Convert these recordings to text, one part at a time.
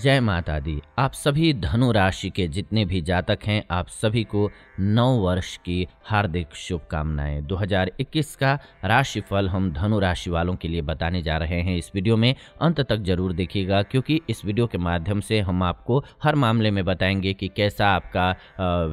जय माता दी आप सभी धनु राशि के जितने भी जातक हैं आप सभी को नौ वर्ष की हार्दिक शुभकामनाएं 2021 का राशिफल हम धनु राशि वालों के लिए बताने जा रहे हैं इस वीडियो में अंत तक जरूर देखिएगा क्योंकि इस वीडियो के माध्यम से हम आपको हर मामले में बताएंगे कि कैसा आपका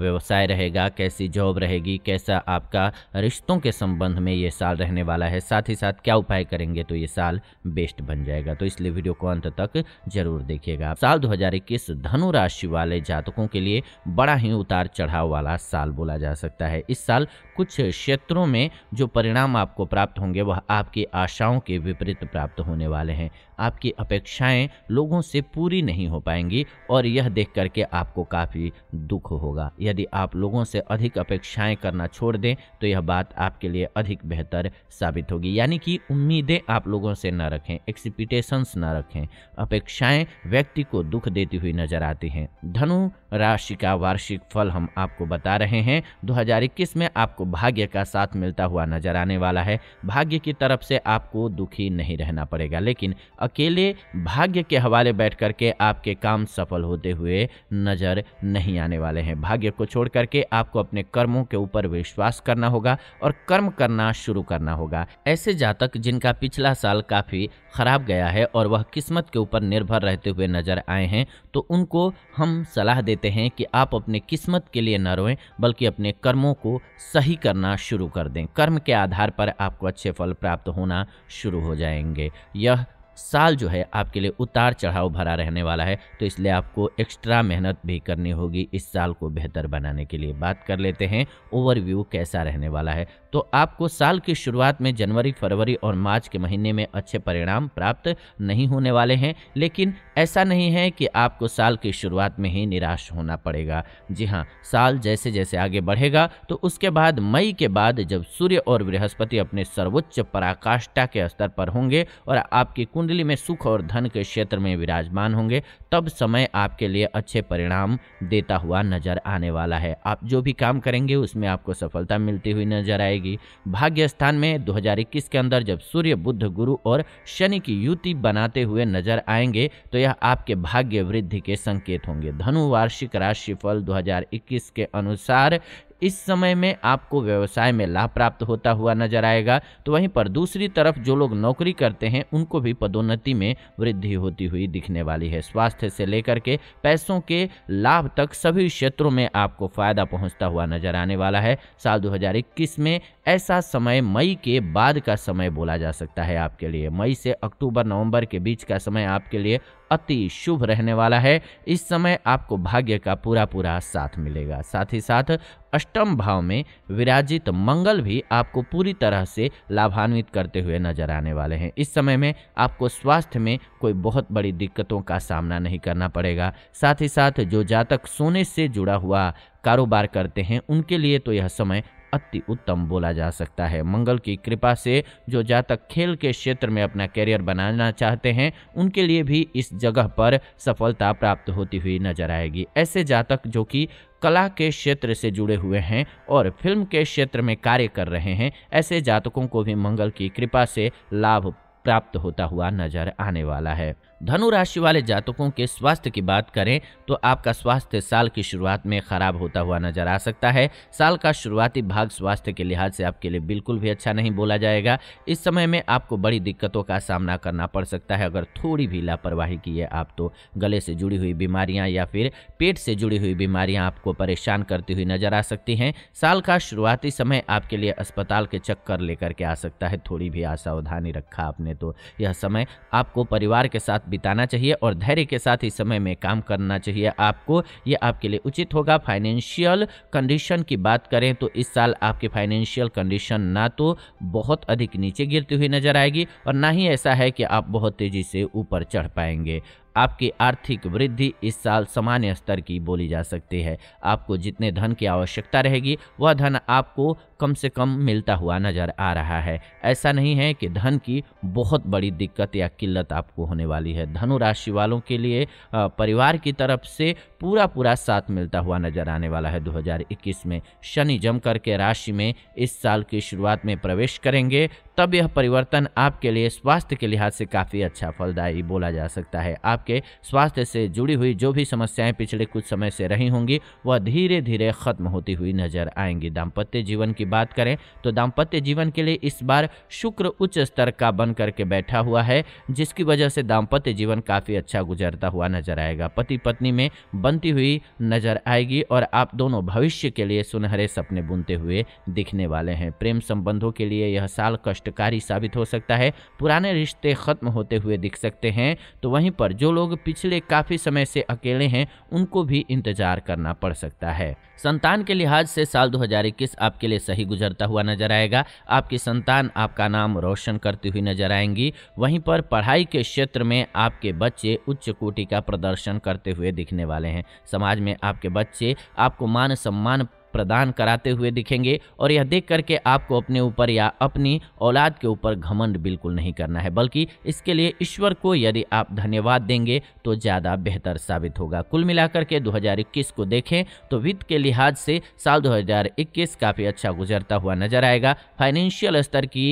व्यवसाय रहेगा कैसी जॉब रहेगी कैसा आपका रिश्तों के संबंध में ये साल रहने वाला है साथ ही साथ क्या उपाय करेंगे तो ये साल बेस्ट बन जाएगा तो इसलिए वीडियो को अंत तक जरूर देखिएगा रहेगा साल 2021 धनु राशि वाले जातकों के लिए बड़ा ही उतार चढ़ाव वाला साल बोला जा सकता है इस साल कुछ क्षेत्रों में जो परिणाम आपको प्राप्त होंगे वह आपकी आशाओं के विपरीत प्राप्त होने वाले हैं आपकी अपेक्षाएं लोगों से पूरी नहीं हो पाएंगी और यह देख करके आपको काफ़ी दुख होगा यदि आप लोगों से अधिक अपेक्षाएं करना छोड़ दें तो यह बात आपके लिए अधिक बेहतर साबित होगी यानी कि उम्मीदें आप लोगों से न रखें एक्सपेक्टेशंस न रखें अपेक्षाएं व्यक्ति को दुख देती हुई नजर आती हैं धनु राशि का वार्षिक फल हम आपको बता रहे हैं 2021 में आपको भाग्य का साथ मिलता हुआ नजर आने वाला है भाग्य की तरफ से आपको दुखी नहीं रहना पड़ेगा लेकिन अकेले भाग्य के हवाले बैठ करके आपके काम सफल होते हुए नज़र नहीं आने वाले हैं भाग्य को छोड़ करके आपको अपने कर्मों के ऊपर विश्वास करना होगा और कर्म करना शुरू करना होगा ऐसे जातक जिनका पिछला साल काफ़ी ख़राब गया है और वह किस्मत के ऊपर निर्भर रहते हुए नज़र आए हैं तो उनको हम सलाह देते हैं कि आप अपने किस्मत के लिए न रोएं बल्कि अपने कर्मों को सही करना शुरू कर दें कर्म के आधार पर आपको अच्छे फल प्राप्त होना शुरू हो जाएंगे यह साल जो है आपके लिए उतार चढ़ाव भरा रहने वाला है तो इसलिए आपको एक्स्ट्रा मेहनत भी करनी होगी इस साल को बेहतर बनाने के लिए बात कर लेते हैं ओवरव्यू कैसा रहने वाला है तो आपको साल की शुरुआत में जनवरी फरवरी और मार्च के महीने में अच्छे परिणाम प्राप्त नहीं होने वाले हैं लेकिन ऐसा नहीं है कि आपको साल की शुरुआत में ही निराश होना पड़ेगा जी हाँ साल जैसे जैसे आगे बढ़ेगा तो उसके बाद मई के बाद जब सूर्य और बृहस्पति अपने सर्वोच्च पराकाष्ठा के स्तर पर होंगे और आपकी कुंडली में सुख और धन के क्षेत्र में विराजमान होंगे तब समय आपके लिए अच्छे परिणाम देता हुआ नजर आने वाला है आप जो भी काम करेंगे उसमें आपको सफलता मिलती हुई नजर आएगी रहेगी भाग्य स्थान में 2021 के अंदर जब सूर्य बुद्ध गुरु और शनि की युति बनाते हुए नजर आएंगे तो यह आपके भाग्य वृद्धि के संकेत होंगे धनु वार्षिक राशिफल 2021 के अनुसार इस समय में आपको व्यवसाय में लाभ प्राप्त होता हुआ नजर आएगा तो वहीं पर दूसरी तरफ जो लोग नौकरी करते हैं उनको भी पदोन्नति में वृद्धि होती हुई दिखने वाली है स्वास्थ्य से लेकर के पैसों के लाभ तक सभी क्षेत्रों में आपको फायदा पहुंचता हुआ नजर आने वाला है साल 2021 में ऐसा समय मई के बाद का समय बोला जा सकता है आपके लिए मई से अक्टूबर नवंबर के बीच का समय आपके लिए अति शुभ रहने वाला है इस समय आपको भाग्य का पूरा पूरा साथ मिलेगा साथ ही साथ अष्टम भाव में विराजित मंगल भी आपको पूरी तरह से लाभान्वित करते हुए नजर आने वाले हैं इस समय में आपको स्वास्थ्य में कोई बहुत बड़ी दिक्कतों का सामना नहीं करना पड़ेगा साथ ही साथ जो जातक सोने से जुड़ा हुआ कारोबार करते हैं उनके लिए तो यह समय अति उत्तम बोला जा सकता है मंगल की कृपा से जो जातक खेल के क्षेत्र में अपना कैरियर बनाना चाहते हैं उनके लिए भी इस जगह पर सफलता प्राप्त होती हुई नजर आएगी ऐसे जातक जो कि कला के क्षेत्र से जुड़े हुए हैं और फिल्म के क्षेत्र में कार्य कर रहे हैं ऐसे जातकों को भी मंगल की कृपा से लाभ प्राप्त होता हुआ नजर आने वाला है धनु राशि वाले जातकों के स्वास्थ्य की बात करें तो आपका स्वास्थ्य साल की शुरुआत में खराब होता हुआ नजर आ सकता है साल का शुरुआती भाग स्वास्थ्य के लिहाज से आपके लिए बिल्कुल भी अच्छा नहीं बोला जाएगा इस समय में आपको बड़ी दिक्कतों का सामना करना पड़ सकता है अगर थोड़ी भी लापरवाही की है आप तो गले से जुड़ी हुई बीमारियां या फिर पेट से जुड़ी हुई बीमारियां आपको परेशान करती हुई नजर आ सकती हैं साल का शुरुआती समय आपके लिए अस्पताल के चक्कर लेकर के आ सकता है थोड़ी भी असावधानी रखा आपने तो यह समय आपको परिवार के साथ बिताना चाहिए और धैर्य के साथ इस समय में काम करना चाहिए आपको ये आपके लिए उचित होगा फाइनेंशियल कंडीशन की बात करें तो इस साल आपके फाइनेंशियल कंडीशन ना तो बहुत अधिक नीचे गिरती हुई नजर आएगी और ना ही ऐसा है कि आप बहुत तेज़ी से ऊपर चढ़ पाएंगे आपकी आर्थिक वृद्धि इस साल सामान्य स्तर की बोली जा सकती है आपको जितने धन की आवश्यकता रहेगी वह धन आपको कम से कम मिलता हुआ नज़र आ रहा है ऐसा नहीं है कि धन की बहुत बड़ी दिक्कत या किल्लत आपको होने वाली है धनु राशि वालों के लिए परिवार की तरफ से पूरा पूरा साथ मिलता हुआ नजर आने वाला है 2021 में शनि जम करके राशि में इस साल की शुरुआत में प्रवेश करेंगे तब यह परिवर्तन आपके लिए स्वास्थ्य के लिहाज से काफ़ी अच्छा फलदायी बोला जा सकता है आपके स्वास्थ्य से जुड़ी हुई जो भी समस्याएं पिछले कुछ समय से रही होंगी वह धीरे धीरे खत्म होती हुई नजर आएंगी दाम्पत्य जीवन की बात करें तो दाम्पत्य जीवन के लिए इस बार शुक्र उच्च स्तर का बन करके बैठा हुआ है जिसकी वजह से दाम्पत्य जीवन काफ़ी अच्छा गुजरता हुआ नजर आएगा पति पत्नी में बनती हुई नजर आएगी और आप दोनों भविष्य के लिए सुनहरे सपने बुनते हुए दिखने वाले हैं प्रेम संबंधों के लिए यह साल कष्टकारी साबित हो सकता है पुराने रिश्ते खत्म होते हुए दिख सकते हैं तो वहीं पर जो लोग पिछले काफ़ी समय से अकेले हैं उनको भी इंतजार करना पड़ सकता है संतान के लिहाज से साल 2021 आपके लिए सही गुजरता हुआ नजर आएगा आपकी संतान आपका नाम रोशन करती हुई नजर आएंगी वहीं पर पढ़ाई के क्षेत्र में आपके बच्चे उच्च कोटि का प्रदर्शन करते हुए दिखने वाले हैं हैं समाज में आपके बच्चे आपको मान सम्मान प्रदान कराते हुए दिखेंगे और यह देख करके आपको अपने ऊपर या अपनी औलाद के ऊपर घमंड बिल्कुल नहीं करना है बल्कि इसके लिए ईश्वर को यदि आप धन्यवाद देंगे तो ज़्यादा बेहतर साबित होगा कुल मिलाकर के 2021 को देखें तो वित्त के लिहाज से साल 2021 काफ़ी अच्छा गुजरता हुआ नजर आएगा फाइनेंशियल स्तर की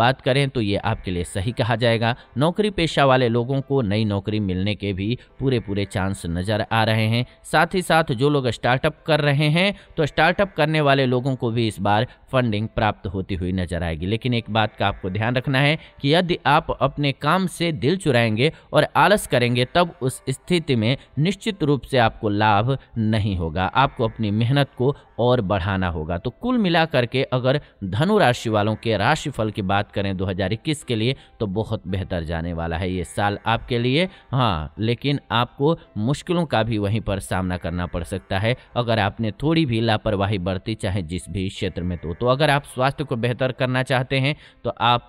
बात करें तो ये आपके लिए सही कहा जाएगा नौकरी पेशा वाले लोगों को नई नौकरी मिलने के भी पूरे पूरे चांस नज़र आ रहे हैं साथ ही साथ जो लोग स्टार्टअप कर रहे हैं तो स्टार्टअप करने वाले लोगों को भी इस बार फंडिंग प्राप्त होती हुई नजर आएगी लेकिन एक बात का आपको ध्यान रखना है कि यदि आप अपने काम से दिल चुराएंगे और आलस करेंगे तब उस स्थिति में निश्चित रूप से आपको लाभ नहीं होगा आपको अपनी मेहनत को और बढ़ाना होगा तो कुल मिला करके अगर धनु राशि वालों के राशिफल की बात करें 2021 के लिए तो बहुत बेहतर जाने वाला है ये साल आपके लिए हाँ लेकिन आपको मुश्किलों का भी वहीं पर सामना करना पड़ सकता है अगर आपने थोड़ी भी लापरवाही बरती चाहे जिस भी क्षेत्र में तो, तो अगर आप स्वास्थ्य को बेहतर करना चाहते हैं तो आप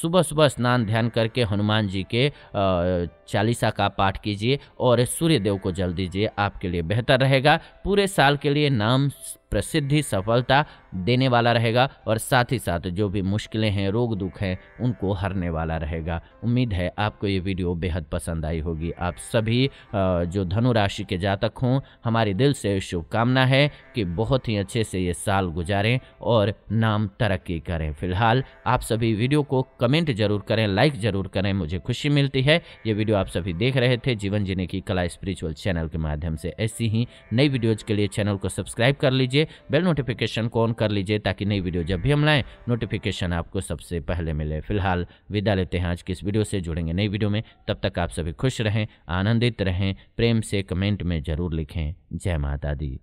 सुबह सुबह स्नान ध्यान करके हनुमान जी के चालीसा का पाठ कीजिए और सूर्यदेव को जल दीजिए आपके लिए बेहतर रहेगा पूरे साल के लिए नाम प्रसिद्धि सफलता देने वाला रहेगा और साथ ही साथ जो भी मुश्किलें हैं रोग दुख हैं उनको हरने वाला रहेगा उम्मीद है आपको ये वीडियो बेहद पसंद आई होगी आप सभी जो धनु राशि के जातक हों हमारे दिल से शुभकामना है कि बहुत ही अच्छे से ये साल गुजारें और नाम तरक्की करें फिलहाल आप सभी वीडियो को कमेंट जरूर करें लाइक जरूर करें मुझे खुशी मिलती है ये वीडियो आप सभी देख रहे थे जीवन जीने की कला स्पिरिचुअल चैनल के माध्यम से ऐसी ही नई वीडियोज के लिए चैनल को सब्सक्राइब कर लीजिए बेल नोटिफिकेशन को ऑन कर लीजिए ताकि नई वीडियो जब भी हम लाएँ नोटिफिकेशन आपको सबसे पहले मिले फिलहाल विदा लेते हैं आज की इस वीडियो से जुड़ेंगे नई वीडियो में तब तक आप सभी खुश रहें आनंदित रहें प्रेम से कमेंट में ज़रूर लिखें जय माता दी